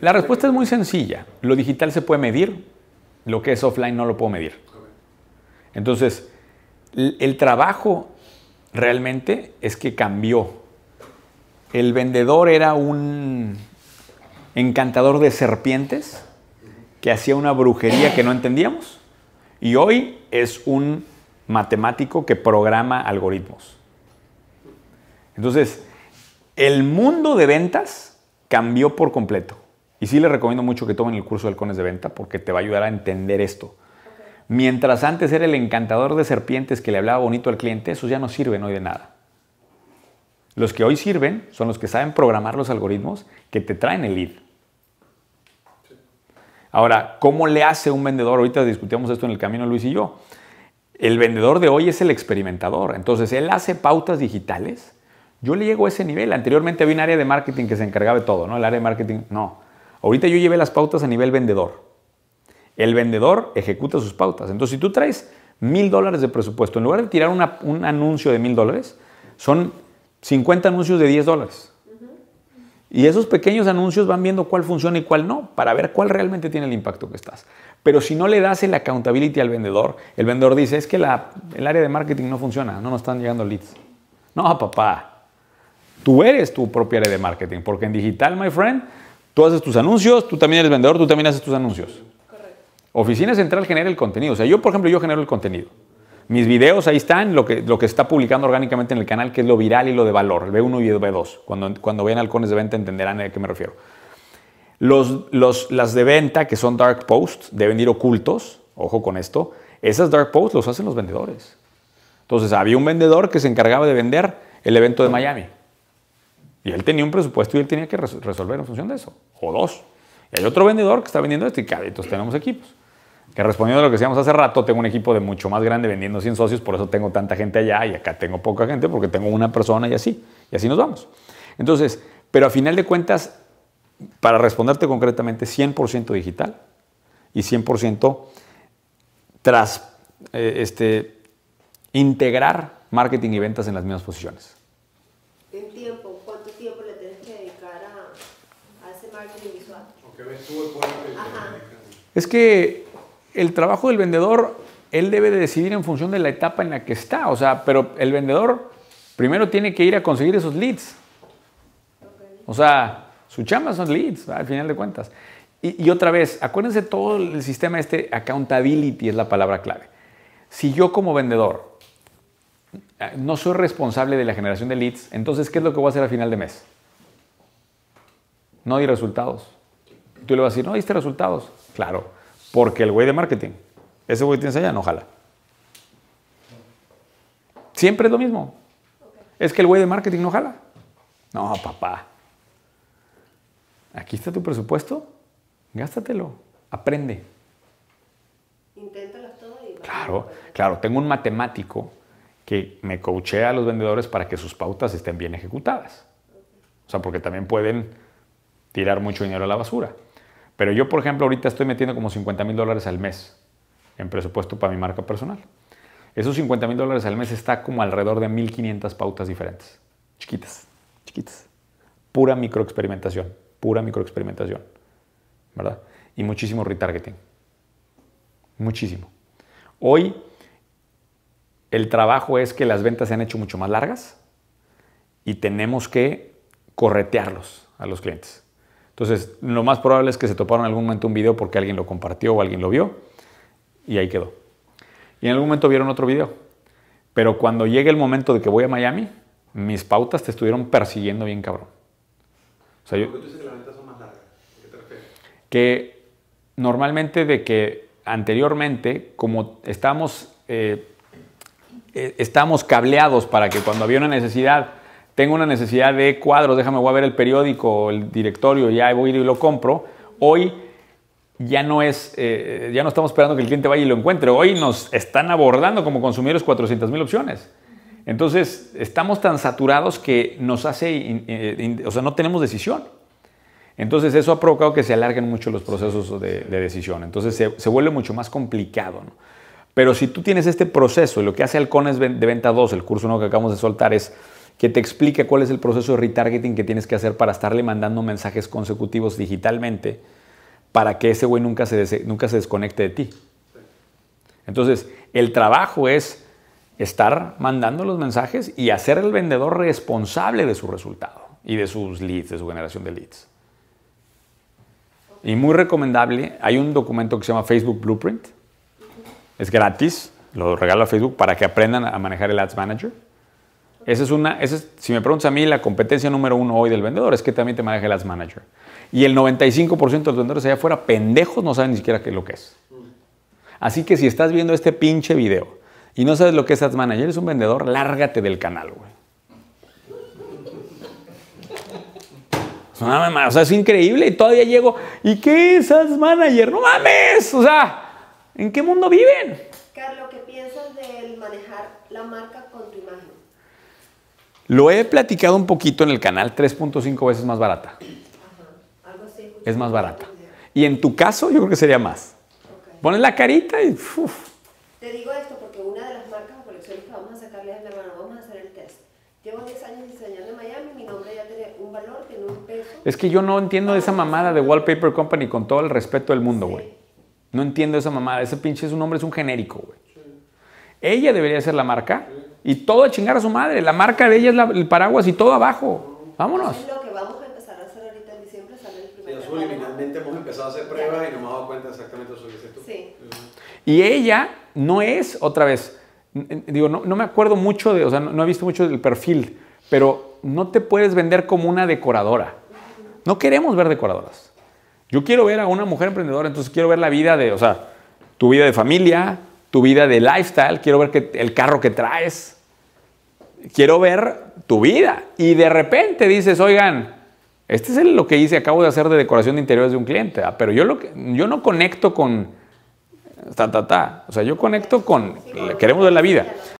La respuesta es muy sencilla. Lo digital se puede medir, lo que es offline no lo puedo medir. Entonces, el trabajo realmente es que cambió. El vendedor era un encantador de serpientes que hacía una brujería que no entendíamos y hoy es un matemático que programa algoritmos. Entonces, el mundo de ventas cambió por completo. Y sí les recomiendo mucho que tomen el curso de halcones de venta porque te va a ayudar a entender esto. Mientras antes era el encantador de serpientes que le hablaba bonito al cliente, esos ya no sirven hoy de nada. Los que hoy sirven son los que saben programar los algoritmos que te traen el lead. Ahora, ¿cómo le hace un vendedor? Ahorita discutimos esto en el camino Luis y yo. El vendedor de hoy es el experimentador. Entonces, él hace pautas digitales. Yo le llego a ese nivel. Anteriormente había un área de marketing que se encargaba de todo, ¿no? El área de marketing, no. Ahorita yo llevé las pautas a nivel vendedor. El vendedor ejecuta sus pautas. Entonces, si tú traes mil dólares de presupuesto, en lugar de tirar un anuncio de mil dólares, son 50 anuncios de 10 dólares. Y esos pequeños anuncios van viendo cuál funciona y cuál no, para ver cuál realmente tiene el impacto que estás. Pero si no le das el accountability al vendedor, el vendedor dice, es que el área de marketing no funciona, no nos están llegando leads. No, papá, tú eres tu propia área de marketing, porque en digital, my friend, Tú haces tus anuncios, tú también eres vendedor, tú también haces tus anuncios. Oficina Central genera el contenido. O sea, yo, por ejemplo, yo genero el contenido. Mis videos ahí están, lo que, lo que está publicando orgánicamente en el canal, que es lo viral y lo de valor, el B1 y el B2. Cuando, cuando vean halcones de venta entenderán a qué me refiero. Los, las de venta, que son dark posts, deben ir ocultos, ojo con esto, esas dark posts los hacen los vendedores. Entonces, había un vendedor que se encargaba de vender el evento de Miami. Y él tenía un presupuesto y él tenía que resolver en función de eso, o dos. Y hay otro vendedor que está vendiendo esto y ah, cada tenemos equipos. Que respondiendo a lo que decíamos hace rato, tengo un equipo de mucho más grande vendiendo 100 socios, por eso tengo tanta gente allá y acá tengo poca gente porque tengo una persona y así. Y así nos vamos. Entonces, pero a final de cuentas, para responderte concretamente, 100% digital y 100% tras eh, este, integrar marketing y ventas en las mismas posiciones. Pues, es que el trabajo del vendedor, él debe de decidir en función de la etapa en la que está. O sea, pero el vendedor primero tiene que ir a conseguir esos leads. O sea, su chamba son leads, al final de cuentas. Y, otra vez, acuérdense todo el sistema este, accountability es la palabra clave. Si yo como vendedor eh, no soy responsable de la generación de leads, entonces, ¿qué es lo que voy a hacer al final de mes? No hay resultados tú le vas a decir, no, diste resultados? Claro, porque el güey de marketing, ese güey te enseña, no jala. Siempre es lo mismo. Es que el güey de marketing no jala. No, papá. Aquí está tu presupuesto, gástatelo, aprende. Inténtalo todo Claro, claro. Tengo un matemático que me coachea a los vendedores para que sus pautas estén bien ejecutadas. O sea, porque también pueden tirar mucho dinero a la basura. Pero yo, por ejemplo, ahorita estoy metiendo como 50 mil dólares al mes en presupuesto para mi marca personal. Esos 50 mil dólares al mes está como alrededor de 1.500 pautas diferentes. Chiquitas, chiquitas. Pura microexperimentación, pura microexperimentación. ¿Verdad? Y muchísimo retargeting. Muchísimo. Hoy el trabajo es que las ventas se han hecho mucho más largas y tenemos que corretearlos a los clientes. Entonces, lo más probable es que se toparon en algún momento un video porque alguien lo compartió o alguien lo vio y ahí quedó. Y en algún momento vieron otro video. Pero cuando llegue el momento de que voy a Miami, mis pautas te estuvieron persiguiendo bien cabrón. ¿Por qué tú que las ventas son más largas? Que normalmente de que anteriormente, como eh, eh, estamos cableados para que cuando había una necesidad tengo una necesidad de cuadros, déjame, voy a ver el periódico, el directorio, ya voy y lo compro. Hoy ya no es, eh, ya no estamos esperando que el cliente vaya y lo encuentre. Hoy nos están abordando como consumidores 400 mil opciones. Entonces, estamos tan saturados que nos hace, eh, o sea, no tenemos decisión. Entonces, eso ha provocado que se alarguen mucho los procesos de, decisión. Entonces, se, vuelve mucho más complicado. Pero si tú tienes este proceso, y lo que hace Alcones de Venta 2, el curso nuevo que acabamos de soltar, es que te explique cuál es el proceso de retargeting que tienes que hacer para estarle mandando mensajes consecutivos digitalmente para que ese güey nunca se, nunca se desconecte de ti. Entonces, el trabajo es estar mandando los mensajes y hacer el vendedor responsable de su resultado y de sus leads, de su generación de leads. Y muy recomendable, hay un documento que se llama Facebook Blueprint. Es gratis, lo regalo a Facebook para que aprendan a manejar el Ads Manager esa es una, si me preguntas a mí, la competencia número uno hoy del vendedor es que también te maneje el ads manager. Y el 95% de los vendedores allá afuera, pendejos, no saben ni siquiera qué es lo que es. Así que si estás viendo este pinche video y no sabes lo que es ads manager, eres un vendedor, lárgate del canal, güey. O sea, es increíble y todavía llego. ¿Y qué es ads manager? ¡No mames! O sea, ¿en qué mundo viven? Carlos, ¿qué piensas del manejar la marca con tu lo he platicado un poquito en el canal, 3.5 veces más barata. es más barata. Y en tu caso yo creo que sería más. Pones la carita y... Te digo esto porque una de las marcas o colecciones que vamos a sacarle a mi hermano, vamos a hacer el test. Llevo 10 años diseñando en Miami, mi nombre ya tiene un valor, que no un peso. Es que yo no entiendo esa mamada de Wallpaper Company con todo el respeto del mundo, güey. No entiendo esa mamada. Ese pinche es un nombre, es un genérico, güey. Ella debería ser la marca. Y todo a chingar a su madre. La marca de ella es el paraguas y todo abajo. Vámonos. Es lo que vamos a empezar a hacer ahorita en diciembre, sale el Y hemos empezado a hacer pruebas y me hemos dado cuenta exactamente de eso que tú. Sí. Y ella no es, otra vez, digo, no, no, me acuerdo mucho de, o sea, no, no he visto mucho del perfil, pero no te puedes vender como una decoradora. No queremos ver decoradoras. Yo quiero ver a una mujer emprendedora, entonces quiero ver la vida de, o sea, tu vida de familia, tu vida de lifestyle, quiero ver que, el carro que traes, quiero ver tu vida. Y de repente dices, oigan, este es lo que hice, acabo de hacer de decoración de interiores de un cliente, ah, pero yo, lo que, yo no conecto con ta, O sea, yo conecto con, queremos ver la vida.